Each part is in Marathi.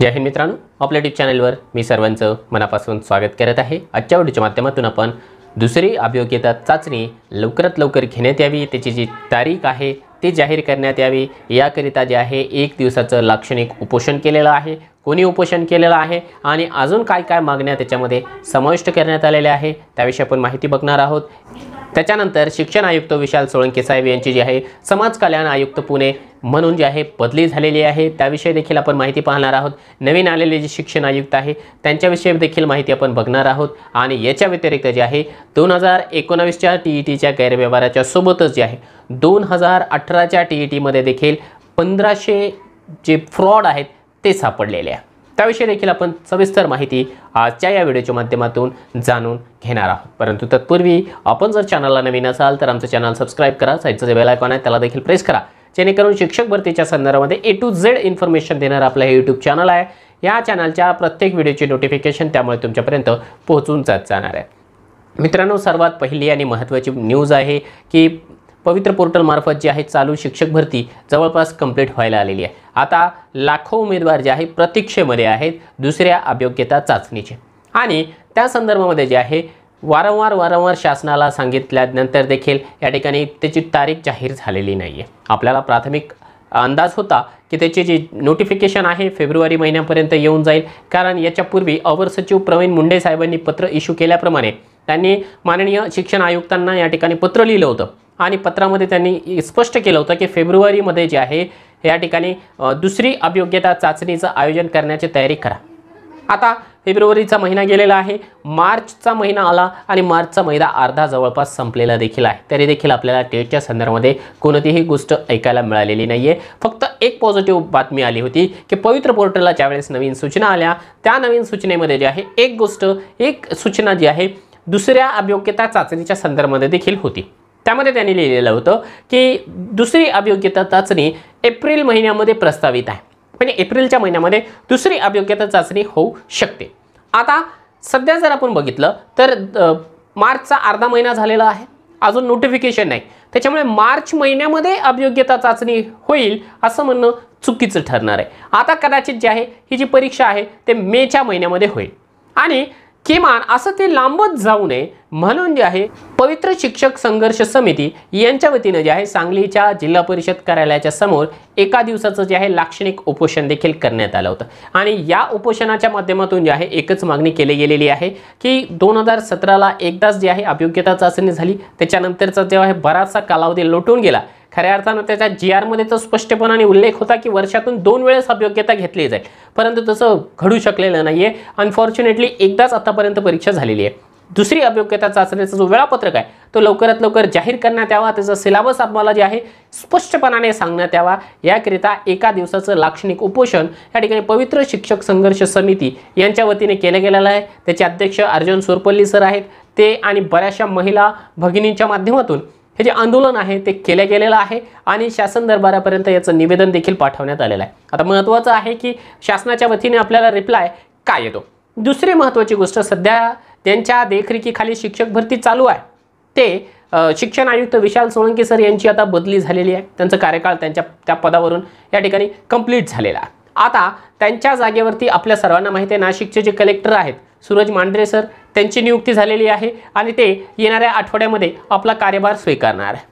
जय हिंद मित्रांनो आपल्या ट्यूब चॅनलवर मी सर्वांचं मनापासून स्वागत करत आहे आजच्या व्हिडिओच्या माध्यमातून आपण दुसरी अभियोग्यता चाचणी लवकरात लवकर घेण्यात यावी त्याची जी तारीख आहे ती जाहीर करण्यात यावी याकरिता जे आहे एक दिवसाचं लाक्षणिक उपोषण केलेलं आहे कोणी उपोषण केलेलं आहे आणि अजून काय काय मागण्या त्याच्यामध्ये समाविष्ट करण्यात आलेल्या आहे त्याविषयी आपण माहिती बघणार आहोत त्याच्यानंतर शिक्षण आयुक्त विशाल सोळंके साहेब यांची जी आहे समाज कल्याण आयुक्त पुणे म्हणून जे आहे बदली झालेली आहे त्याविषयी देखील आपण माहिती पाहणार आहोत नवीन आलेले जे शिक्षण आयुक्त आहे त्यांच्याविषयी देखील माहिती आपण बघणार आहोत आणि याच्या व्यतिरिक्त जे आहे दोन हजार एकोणावीसच्या टी ई टीच्या गैरव्यवहाराच्या सोबतच जे आहे दोन हजार अठराच्या टी ई टीमध्ये देखील पंधराशे जे फ्रॉड आहेत ते सापडलेले आहे त्याविषयी देखील आपण सविस्तर माहिती आजच्या या व्हिडिओच्या माध्यमातून जाणून घेणार आहोत परंतु तत्पूर्वी आपण जर चॅनलला नवीन असाल तर आमचं चॅनल सबस्क्राईब करा साईडचं जे बेल आयकॉन आहे त्याला देखील प्रेस करा जेणेकरून शिक्षक भरतीच्या संदर्भामध्ये ए टू झेड इन्फॉर्मेशन देणारं आपलं हे यूट्यूब चॅनल आहे या चॅनलच्या प्रत्येक व्हिडिओची नोटिफिकेशन त्यामुळे तुमच्यापर्यंत पोहोचून जात जाणार आहे मित्रांनो सर्वात पहिली आणि महत्त्वाची न्यूज आहे की पवित्र पोर्टलमार्फत जी आहे चालू शिक्षक भरती जवळपास कंप्लीट व्हायला आलेली आहे आता लाखो उमेदवार जे आहे प्रतीक्षेमध्ये आहेत दुसऱ्या अयोग्यता चाचणीचे आणि त्या संदर्भामध्ये जे आहे वारंवार वारंवार शासनाला सांगितल्यानंतर देखील या ठिकाणी त्याची तारीख जाहीर झालेली नाही आहे आपल्याला प्राथमिक अंदाज होता की त्याची जी नोटिफिकेशन आहे फेब्रुवारी महिन्यापर्यंत येऊन जाईल कारण याच्यापूर्वी अवर सचिव प्रवीण मुंडे साहेबांनी पत्र इश्यू केल्याप्रमाणे त्यांनी माननीय शिक्षण आयुक्तांना या ठिकाणी पत्र लिहिलं होतं आणि पत्रामध्ये त्यांनी स्पष्ट केलं होतं की फेब्रुवारीमध्ये जे आहे या ठिकाणी दुसरी अभियोग्यता चाचणीचं आयोजन करण्याची तयारी करा आता फेब्रुवारीचा महिना गेलेला आहे मार्चचा महिना आला आणि मार्चचा महिना अर्धा जवळपास संपलेला देखील आहे तरी देखील आपल्याला टेटच्या संदर्भामध्ये कोणतीही गोष्ट ऐकायला मिळालेली नाही आहे फक्त एक पॉझिटिव्ह बातमी आली होती की पवित्र पोर्टलला ज्यावेळेस नवीन सूचना आल्या त्या नवीन सूचनेमध्ये जे आहे एक गोष्ट एक सूचना जी आहे दुसऱ्या अभियोग्यता चाचणीच्या संदर्भामध्ये देखील होती त्यामध्ये त्यांनी लिहिलेलं होतं की दुसरी अभियोग्यता चाचणी एप्रिल महिन्यामध्ये प्रस्तावित आहे म्हणजे एप्रिलच्या महिन्यामध्ये दुसरी अभियोग्यता चाचणी होऊ शकते आता सध्या जर आपण बघितलं तर मार्चचा अर्धा महिना झालेला आहे अजून नोटिफिकेशन नाही त्याच्यामुळे मार्च महिन्यामध्ये अभियोग्यता चाचणी होईल असं म्हणणं चुकीचं ठरणार आहे आता कदाचित जे आहे ही जी परीक्षा आहे ते मेच्या महिन्यामध्ये होईल आणि किमान असं ते लांबत जाऊ नये म्हणून जे आहे पवित्र शिक्षक संघर्ष समिती यांच्या वतीनं जे आहे सांगलीच्या जिल्हा परिषद कार्यालयाच्या समोर एका दिवसाचं जे आहे लाक्षणिक उपोषण देखील करण्यात आलं होतं आणि या उपोषणाच्या माध्यमातून जे आहे एकच मागणी केली गेलेली आहे की दोन हजार सतराला एकदाच जे आहे अभियोग्यता चाचणी झाली त्याच्यानंतरचा जो आहे बराचसा कालावधी लोटून गेला खऱ्या अर्थानं त्याच्या जी आरमध्ये तर स्पष्टपणाने उल्लेख होता की वर्षातून दोन वेळेस अभियोग्यता घेतली जाईल परंतु तसं घडू शकलेलं नाही आहे अनफॉर्च्युनेटली एकदाच आतापर्यंत परीक्षा झालेली आहे दुसरी अभियोग्यता चाचणीचा जो वेळापत्रक आहे तो लवकरात लवकर जाहीर करण्यात यावा त्याचा सिलेबस आम्हाला जे आहे स्पष्टपणाने सांगण्यात यावा याकरिता एका दिवसाचं लाक्षणिक उपोषण या ठिकाणी पवित्र शिक्षक संघर्ष समिती यांच्या वतीने केलं गेलेलं आहे त्याचे अध्यक्ष अर्जुन सोरपल्ली सर आहेत ते आणि बऱ्याचशा महिला भगिनींच्या माध्यमातून हे जे आंदोलन आहे ते केलं गेलेलं आहे आणि शासन दरबारापर्यंत याचं निवेदन देखील पाठवण्यात आलेलं आहे आता महत्त्वाचं आहे की शासनाच्या वतीने आपल्याला रिप्लाय काय येतो दुसरी महत्त्वाची गोष्ट सध्या त्यांच्या देखरेखीखाली शिक्षक भरती चालू आहे ते शिक्षण आयुक्त विशाल सोळंकी सर यांची आता बदली झालेली आहे त्यांचं कार्यकाळ त्यांच्या त्या पदावरून या ठिकाणी कंप्लीट झालेला आता त्यांच्या जागेवरती आपल्या सर्वांना माहिती आहे नाशिकचे जे कलेक्टर आहेत सूरज मांढरे सर त्यांची नियुक्ती झालेली आहे आणि ते येणाऱ्या आठवड्यामध्ये आपला कार्यभार स्वीकारणार आहे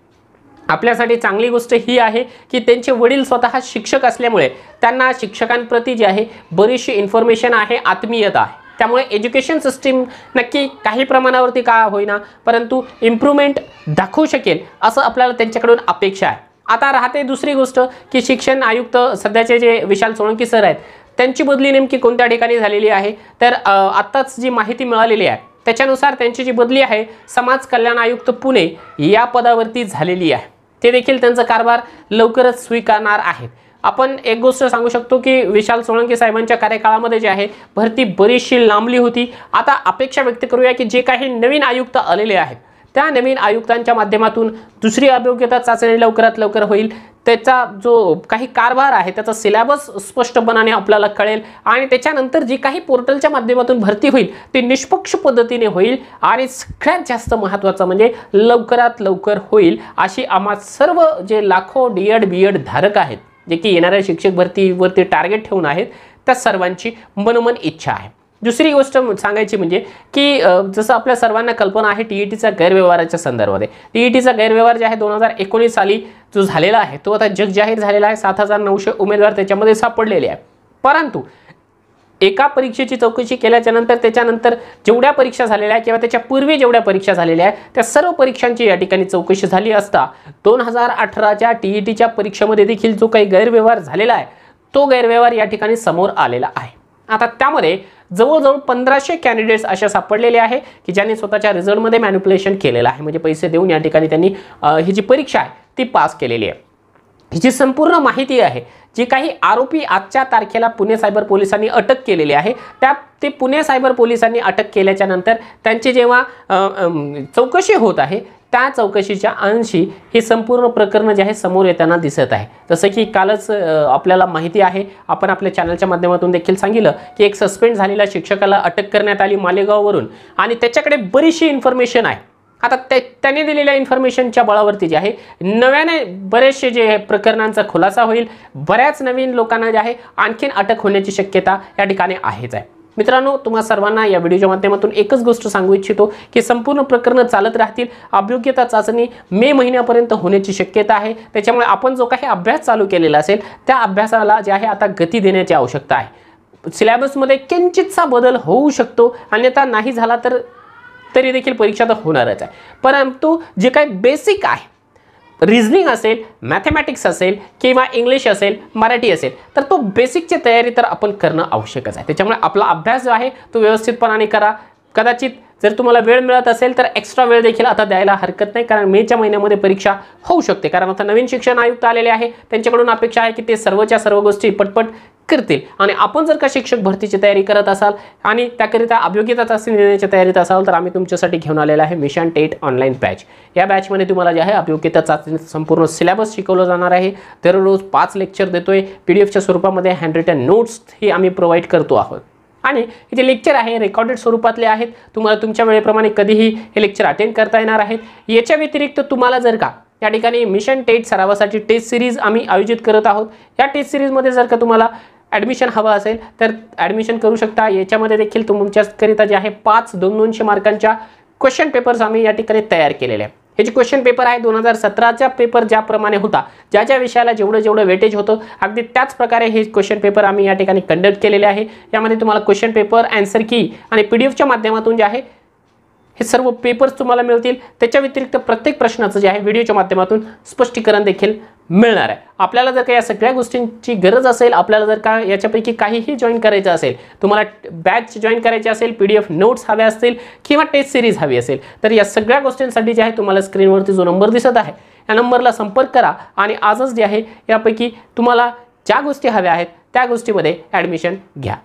आपल्यासाठी चांगली गोष्ट ही आहे की त्यांचे वडील स्वतः शिक्षक असल्यामुळे त्यांना शिक्षकांप्रती जे आहे बरीचशी इन्फॉर्मेशन आहे आत्मीयता आहे त्यामुळे एज्युकेशन सिस्टीम नक्की काही प्रमाणावरती का होईना परंतु इम्प्रूव्हमेंट दाखवू शकेल असं आपल्याला त्यांच्याकडून अपेक्षा आहे आता राहते दुसरी गोष्ट की शिक्षण आयुक्त सध्याचे जे विशाल सोळंकी सर आहेत त्यांची बदली नेमकी कोणत्या ठिकाणी झालेली आहे तर आत्ताच जी माहिती मिळालेली आहे त्याच्यानुसार त्यांची जी बदली आहे समाज कल्याण आयुक्त पुणे या पदावरती झालेली आहे ते देखील त्यांचा कारभार लवकरच स्वीकारणार आहेत आपण एक गोष्ट सांगू शकतो की विशाल सोळंके साहेबांच्या कार्यकाळामध्ये जे आहे भरती बरीचशी लांबली होती आता अपेक्षा व्यक्त करूया की जे काही नवीन आयुक्त आलेले आहेत त्या नवीन आयुक्तांच्या माध्यमातून दुसरी अभियोग्यता चाचणी लवकरात लवकर होईल त्याचा जो काही कारभार आहे त्याचा सिलॅबस स्पष्टपणाने आपल्याला कळेल आणि त्याच्यानंतर जी काही पोर्टलच्या माध्यमातून भरती होईल ती निष्पक्ष पद्धतीने होईल आणि सगळ्यात जास्त महत्त्वाचं म्हणजे लवकरात लवकर होईल अशी आम्हा सर्व जे लाखो डी एड बी एड धारक आहेत जे की येणाऱ्या शिक्षक भरतीवरती टार्गेट ठेवून आहेत त्या सर्वांची मनोमन इच्छा आहे दुसरी गोष्ट सांगायची म्हणजे की जसं आपल्या सर्वांना कल्पना आहे टी ई टीचा गैरव्यवहाराच्या संदर्भामध्ये टी ई टीचा गैरव्यवहार जे आहे दोन हजार एकोणीस साली जो झालेला आहे तो आता जग जाहीर झालेला आहे सात हजार नऊशे उमेदवार त्याच्यामध्ये सापडलेले आहे परंतु एका परीक्षेची चौकशी केल्याच्यानंतर त्याच्यानंतर जेवढ्या परीक्षा झालेल्या आहे किंवा त्याच्या पूर्वी जेवढ्या परीक्षा झालेल्या आहेत त्या सर्व परीक्षांची या ठिकाणी चौकशी झाली असता दोन हजार अठराच्या टी ई टीच्या परीक्षेमध्ये देखील जो काही गैरव्यवहार झालेला आहे तो गैरव्यवहार या ठिकाणी समोर आलेला आहे आता त्यामध्ये जवळजवळ पंधराशे कॅन्डिडेट्स अशा सापडलेले आहे की ज्यांनी स्वतःच्या रिझल्टमध्ये मॅन्युप्युलेशन केलेलं आहे म्हणजे पैसे देऊन या ठिकाणी त्यांनी ही जी परीक्षा आहे ती पास केलेली आहे हिची संपूर्ण माहिती आहे जी काही आरोपी आजच्या तारखेला पुणे सायबर पोलिसांनी अटक केलेली आहे त्या ते पुणे सायबर पोलिसांनी अटक केल्याच्या नंतर त्यांची जेव्हा चौकशी होत आहे त्या चौकशीच्या अंशी हे संपूर्ण प्रकरण जे आहे समोर येताना दिसत आहे जसं की कालच आपल्याला माहिती आहे आपण आपल्या चॅनलच्या माध्यमातून देखील सांगितलं की एक सस्पेंड झालेल्या शिक्षकाला अटक करण्यात आली मालेगाववरून आणि त्याच्याकडे बरीचशी इन्फॉर्मेशन आहे आता ते त्याने दिलेल्या इन्फॉर्मेशनच्या बळावरती जे आहे नव्याने बरेचसे जे प्रकरणांचा खुलासा होईल बऱ्याच नवीन लोकांना जे आहे आणखीन अटक होण्याची शक्यता या ठिकाणी आहेच आहे मित्रांनो तुम्हा सर्वांना या व्हिडिओच्या माध्यमातून एकच गोष्ट सांगू इच्छितो की संपूर्ण प्रकरणं चालत राहतील अभियोग्यता चाचणी मे महिन्यापर्यंत होण्याची शक्यता आहे त्याच्यामुळे आपण जो काही अभ्यास चालू केलेला असेल त्या अभ्यासाला जे आहे आता गती देण्याची आवश्यकता आहे सिलेबसमध्ये किंचितचा बदल होऊ शकतो अन्यथा नाही झाला तर तरी देखील परीक्षा तर होणारच आहे परंतु जे काही बेसिक आहे रिझनिंग असेल मॅथमॅटिक्स असेल किंवा इंग्लिश असेल मराठी असेल तर तो बेसिकची तयारी तर आपण करणं आवश्यकच आहे त्याच्यामुळे आपला अभ्यास जो आहे तो व्यवस्थितपणाने करा कदाचित जर तुम्हाला वेळ मिळत असेल तर एक्स्ट्रा वेळ देखील आता द्यायला हरकत नाही कारण मेच्या महिन्यामध्ये परीक्षा होऊ शकते कारण आता नवीन शिक्षण आयुक्त आलेले आहे त्यांच्याकडून अपेक्षा आहे की ते सर्वच्या सर्व गोष्टी पटपट करतील आणि आपण जर का शिक्षक भरतीची तयारी करत असाल आणि त्याकरिता अभियोग्यता चाचणी देण्याच्या तयारीत असाल तर आम्ही तुमच्यासाठी घेऊन आलेलं आहे मिशन टेट ऑनलाईन बॅच या बॅचमध्ये तुम्हाला जे आहे अभियोग्यता चाचणी संपूर्ण सिलेबस शिकवलं जाणार आहे दररोज पाच लेक्चर देतोय पी डी एफच्या स्वरूपामध्ये हँड रिटन नोट्स ही आम्ही प्रोव्हाइड करतो आहोत आणि हे जे लेक्चर आहे रेकॉर्डेड स्वरूपातले आहेत तुम्हाला तुमच्या वेळेप्रमाणे कधीही हे लेक्चर अटेंड करता येणार आहेत याच्या व्यतिरिक्त तुम्हाला जर का या ठिकाणी मिशन टेट सरावासाठी टेस्ट सिरीज आम्ही आयोजित करत आहोत या टेस्ट सिरीजमध्ये जर का तुम्हाला ॲडमिशन हवं असेल तर ॲडमिशन करू शकता याच्यामध्ये देखील तुमच्याकरिता जे आहे पाच दोन दोनशे मार्कांच्या क्वेश्चन पेपर्स आम्ही या ठिकाणी तयार केलेले आहे हे जे क्वेश्चन पेपर आहे दोन हजार सतराच्या पेपर ज्याप्रमाणे होता ज्या ज्या विषयाला जेवढं जेवढं वेटेज होतं अगदी त्याच प्रकारे हे क्वेश्चन पेपर आम्ही या ठिकाणी कंडक्ट केलेले आहे यामध्ये तुम्हाला क्वेश्चन पेपर अँसर की आणि पी डी एफच्या माध्यमातून जे आहे हे सर्व पेपर्स तुम्हाला मिळतील त्याच्या व्यतिरिक्त प्रत्येक प्रश्नाचं जे आहे व्हिडिओच्या माध्यमातून स्पष्टीकरण देखील मिळणार आहे आपल्याला जर का या सगळ्या गोष्टींची गरज असेल आपल्याला जर का याच्यापैकी काहीही जॉईन करायचं असेल तुम्हाला बॅच जॉईन करायची असेल पी डी एफ नोट्स हव्या असतील किंवा टेस्ट सिरीज हवी असेल तर या सगळ्या गोष्टींसाठी जे आहे तुम्हाला स्क्रीनवरती जो नंबर दिसत आहे या नंबरला संपर्क करा आणि आजच जे आहे यापैकी तुम्हाला ज्या गोष्टी हव्या आहेत त्या गोष्टीमध्ये ॲडमिशन घ्या